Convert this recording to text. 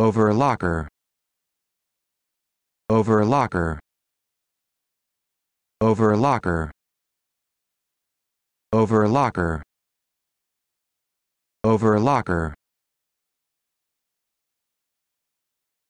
overlocker overlocker overlocker overlocker overlocker